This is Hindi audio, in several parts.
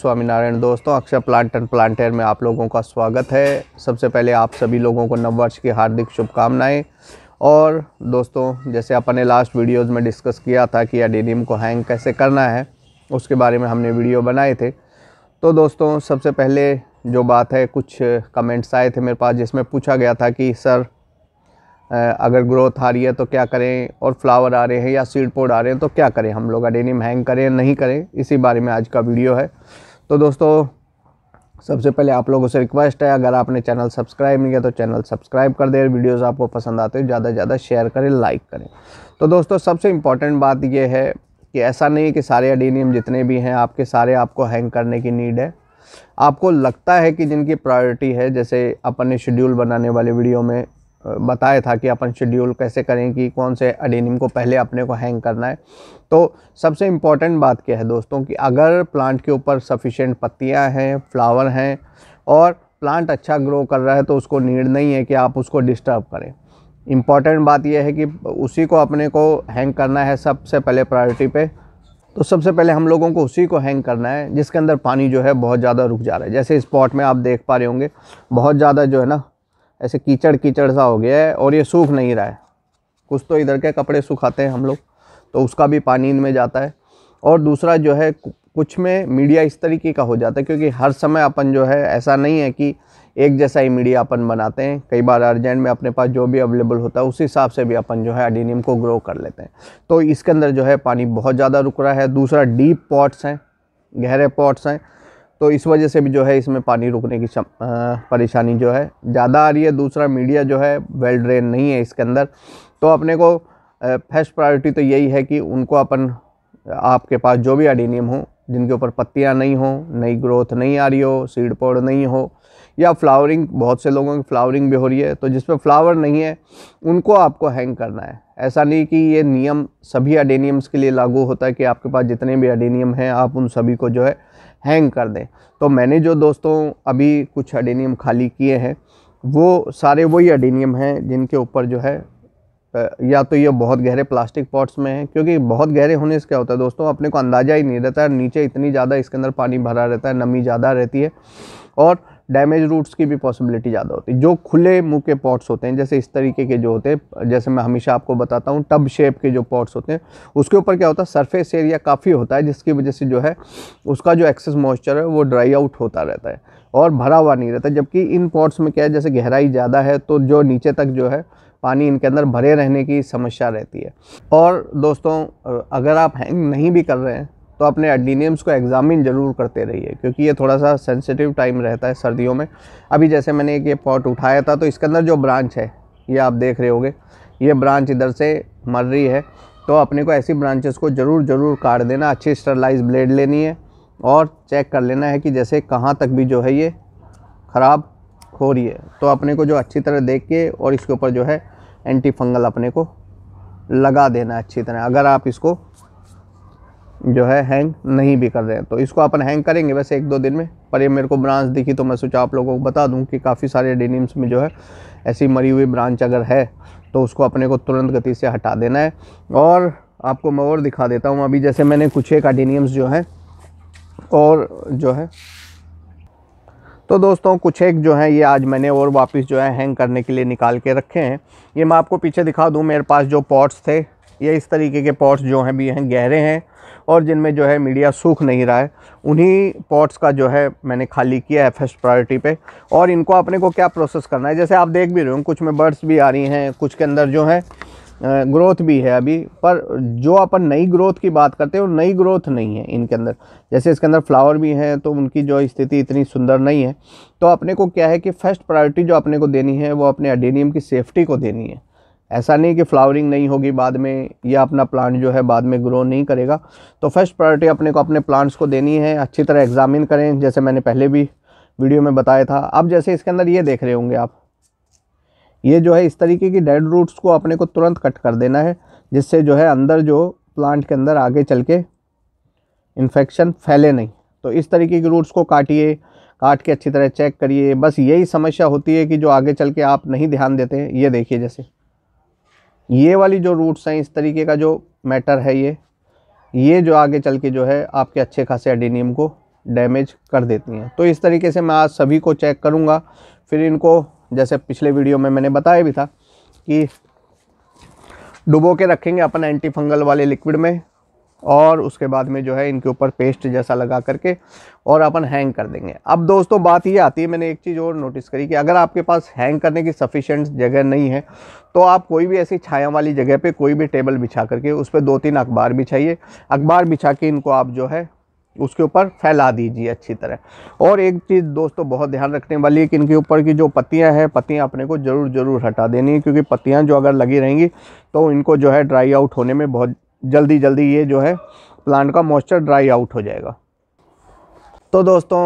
स्वामीनारायण दोस्तों अक्षय प्लांट एंड प्लांटेर में आप लोगों का स्वागत है सबसे पहले आप सभी लोगों को नववर्ष की हार्दिक शुभकामनाएं और दोस्तों जैसे अपन ने लास्ट वीडियोज़ में डिस्कस किया था कि एडेनियम को हैंग कैसे करना है उसके बारे में हमने वीडियो बनाए थे तो दोस्तों सबसे पहले जो बात है कुछ कमेंट्स आए थे मेरे पास जिसमें पूछा गया था कि सर अगर ग्रोथ आ रही है तो क्या करें और फ्लावर आ रहे हैं या सीड पोड आ रहे हैं तो क्या करें हम लोग अडेनियम हैंग करें नहीं करें इसी बारे में आज का वीडियो है तो दोस्तों सबसे पहले आप लोगों से रिक्वेस्ट है अगर आपने चैनल सब्सक्राइब नहीं किया तो चैनल सब्सक्राइब कर दें वीडियोस आपको पसंद आते हो ज़्यादा से ज़्यादा शेयर करें लाइक करें तो दोस्तों सबसे इम्पॉर्टेंट बात यह है कि ऐसा नहीं है कि सारे अडीनियम जितने भी हैं आपके सारे आपको हैंग करने की नीड है आपको लगता है कि जिनकी प्रायोरिटी है जैसे अपन ने शेड्यूल बनाने वाले वीडियो में बताया था कि अपन शेड्यूल कैसे करें कि कौन से अडेनिम को पहले अपने को हैंग करना है तो सबसे इम्पॉर्टेंट बात क्या है दोस्तों कि अगर प्लांट के ऊपर सफिशेंट पत्तियां हैं फ्लावर हैं और प्लांट अच्छा ग्रो कर रहा है तो उसको नीड नहीं है कि आप उसको डिस्टर्ब करें इम्पॉर्टेंट बात यह है कि उसी को अपने को हैंग करना है सबसे पहले प्रायोरिटी पे तो सबसे पहले हम लोगों को उसी को हैंग करना है जिसके अंदर पानी जो है बहुत ज़्यादा रुक जा रहा है जैसे इस पॉट में आप देख पा रहे होंगे बहुत ज़्यादा जो है ना ऐसे कीचड़ कीचड़ सा हो गया है और ये सूख नहीं रहा है कुछ तो इधर के कपड़े सुखाते हैं हम लोग तो उसका भी पानी इनमें जाता है और दूसरा जो है कुछ में मीडिया इस तरीके का हो जाता है क्योंकि हर समय अपन जो है ऐसा नहीं है कि एक जैसा ही मीडिया अपन बनाते हैं कई बार अर्जेंट में अपने पास जो भी अवेलेबल होता है उस हिसाब से भी अपन जो है एडीनियम को ग्रो कर लेते हैं तो इसके अंदर जो है पानी बहुत ज़्यादा रुक रहा है दूसरा डीप पॉट्स हैं गहरे पॉट्स हैं तो इस वजह से भी जो है इसमें पानी रुकने की परेशानी जो है ज़्यादा आ रही है दूसरा मीडिया जो है वेल ड्रेन नहीं है इसके अंदर तो अपने को फर्स्ट प्रायोरिटी तो यही है कि उनको अपन आपके पास जो भी अडीनियम हो जिनके ऊपर पत्तियाँ नहीं हो नई ग्रोथ नहीं आ रही हो सीड पौड़ नहीं हो या फ्लावरिंग बहुत से लोगों की फ्लावरिंग भी हो रही है तो जिस पर फ्लावर नहीं है उनको आपको हैंग करना है ऐसा नहीं कि ये नियम सभी अडेनियम्स के लिए लागू होता है कि आपके पास जितने भी अडेनियम हैं आप उन सभी को जो है हैंग कर दें तो मैंने जो दोस्तों अभी कुछ अडेनियम खाली किए हैं वो सारे वही अडेनियम हैं जिनके ऊपर जो है या तो ये बहुत गहरे प्लास्टिक पॉट्स में है क्योंकि बहुत गहरे होने से क्या होता है दोस्तों अपने को अंदाज़ा ही नहीं रहता है नीचे इतनी ज़्यादा इसके अंदर पानी भरा रहता है नमी ज़्यादा रहती है और डैमेज रूट्स की भी पॉसिबिलिटी ज़्यादा होती है जो खुले मुँह के पॉट्स होते हैं जैसे इस तरीके के जो होते हैं जैसे मैं हमेशा आपको बताता हूँ टब शेप के जो पॉट्स होते हैं उसके ऊपर क्या होता है सरफेस एरिया काफ़ी होता है जिसकी वजह से जो है उसका जो एक्सेस मॉइस्चर है वो ड्राई आउट होता रहता है और भरा हुआ नहीं रहता जबकि इन पॉट्स में क्या है जैसे गहराई ज़्यादा है तो जो नीचे तक जो है पानी इनके अंदर भरे रहने की समस्या रहती है और दोस्तों अगर आप हैंग नहीं भी कर रहे हैं तो अपने एडीनियम्स को एग्ज़ामिन ज़रूर करते रहिए क्योंकि ये थोड़ा सा सेंसिटिव टाइम रहता है सर्दियों में अभी जैसे मैंने एक ये पॉट उठाया था तो इसके अंदर जो ब्रांच है ये आप देख रहे होंगे ये ब्रांच इधर से मर रही है तो अपने को ऐसी ब्रांचेस को ज़रूर ज़रूर काट देना अच्छी स्टरलाइज ब्लेड लेनी है और चेक कर लेना है कि जैसे कहाँ तक भी जो है ये ख़राब हो रही है तो अपने को जो अच्छी तरह देख के और इसके ऊपर जो है एंटी फंगल अपने को लगा देना अच्छी तरह अगर आप इसको जो है हैंग नहीं भी कर रहे हैं तो इसको अपन हैंग करेंगे वैसे एक दो दिन में पर ये मेरे को ब्रांच दिखी तो मैं सोचा आप लोगों को बता दूं कि काफ़ी सारे डेनिम्स में जो है ऐसी मरी हुई ब्रांच अगर है तो उसको अपने को तुरंत गति से हटा देना है और आपको मैं और दिखा देता हूँ अभी जैसे मैंने कुछ एक डेनियम्स जो हैं और जो है तो दोस्तों कुछ एक जो है ये आज मैंने और वापस जो है हैंग करने के लिए निकाल के रखे हैं ये मैं आपको पीछे दिखा दूँ मेरे पास जो पॉट्स थे ये इस तरीके के पॉट्स जो हैं भी हैं गहरे हैं और जिनमें जो है मीडिया सूख नहीं रहा है उन्हीं पॉट्स का जो है मैंने खाली किया है फर्स्ट प्रायोरिटी पे और इनको अपने को क्या प्रोसेस करना है जैसे आप देख भी रहे हो कुछ में बर्ड्स भी आ रही हैं कुछ के अंदर जो है ग्रोथ भी है अभी पर जो अपन नई ग्रोथ की बात करते हैं वो नई ग्रोथ नहीं है इनके अंदर जैसे इसके अंदर फ्लावर भी हैं तो उनकी जो स्थिति इतनी सुंदर नहीं है तो अपने को क्या है कि फर्स्ट प्रायोरिटी जो अपने को देनी है वो अपने अडेनियम की सेफ्टी को देनी है ऐसा नहीं कि फ्लावरिंग नहीं होगी बाद में या अपना प्लांट जो है बाद में ग्रो नहीं करेगा तो फर्स्ट प्रायोरिटी अपने को अपने प्लांट्स को देनी है अच्छी तरह एग्ज़ामिन करें जैसे मैंने पहले भी वीडियो में बताया था अब जैसे इसके अंदर ये देख रहे होंगे आप ये जो है इस तरीके की डेड रूट्स को अपने को तुरंत कट कर देना है जिससे जो है अंदर जो प्लांट के अंदर आगे चल के इन्फेक्शन फैले नहीं तो इस तरीके की रूट्स को काटिए काट के अच्छी तरह चेक करिए बस यही समस्या होती है कि जो आगे चल के आप नहीं ध्यान देते हैं ये देखिए जैसे ये वाली जो रूट्स हैं इस तरीके का जो मैटर है ये ये जो आगे चल के जो है आपके अच्छे खासे एडिनियम को डैमेज कर देती हैं तो इस तरीके से मैं आज सभी को चेक करूँगा फिर इनको जैसे पिछले वीडियो में मैंने बताया भी था कि डुबो के रखेंगे अपन एंटी फंगल वाले लिक्विड में और उसके बाद में जो है इनके ऊपर पेस्ट जैसा लगा करके और अपन हैंग कर देंगे अब दोस्तों बात ये आती है मैंने एक चीज़ और नोटिस करी कि अगर आपके पास हैंग करने की सफिशेंट जगह नहीं है तो आप कोई भी ऐसी छाया वाली जगह पे कोई भी टेबल बिछा करके उस पर दो तीन अखबार बिछाइए अखबार बिछा के इनको आप जो है उसके ऊपर फैला दीजिए अच्छी तरह और एक चीज़ दोस्तों बहुत ध्यान रखने वाली है कि इनके ऊपर की जो पत्तियां हैं पत्तियां अपने को ज़रूर ज़रूर हटा देनी है क्योंकि पत्तियां जो अगर लगी रहेंगी तो इनको जो है ड्राई आउट होने में बहुत जल्दी जल्दी ये जो है प्लांट का मॉइस्चर ड्राई आउट हो जाएगा तो दोस्तों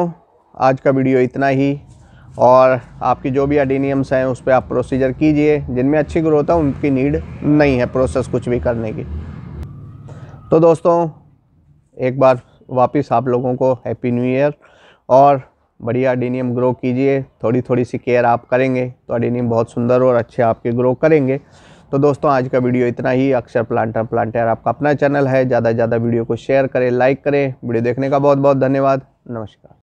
आज का वीडियो इतना ही और आपकी जो भी अडीनियम्स हैं उस पर आप प्रोसीजर कीजिए जिनमें अच्छी ग्रोथ है उनकी नीड नहीं है प्रोसेस कुछ भी करने की तो दोस्तों एक बार वापस आप लोगों को हैप्पी न्यू ईयर और बढ़िया अडीनियम ग्रो कीजिए थोड़ी थोड़ी सी केयर आप करेंगे तो अडेनियम बहुत सुंदर और अच्छे आपके ग्रो करेंगे तो दोस्तों आज का वीडियो इतना ही अक्षर प्लांटर प्लांटर आपका अपना चैनल है ज़्यादा से ज़्यादा वीडियो को शेयर करें लाइक करें वीडियो देखने का बहुत बहुत धन्यवाद नमस्कार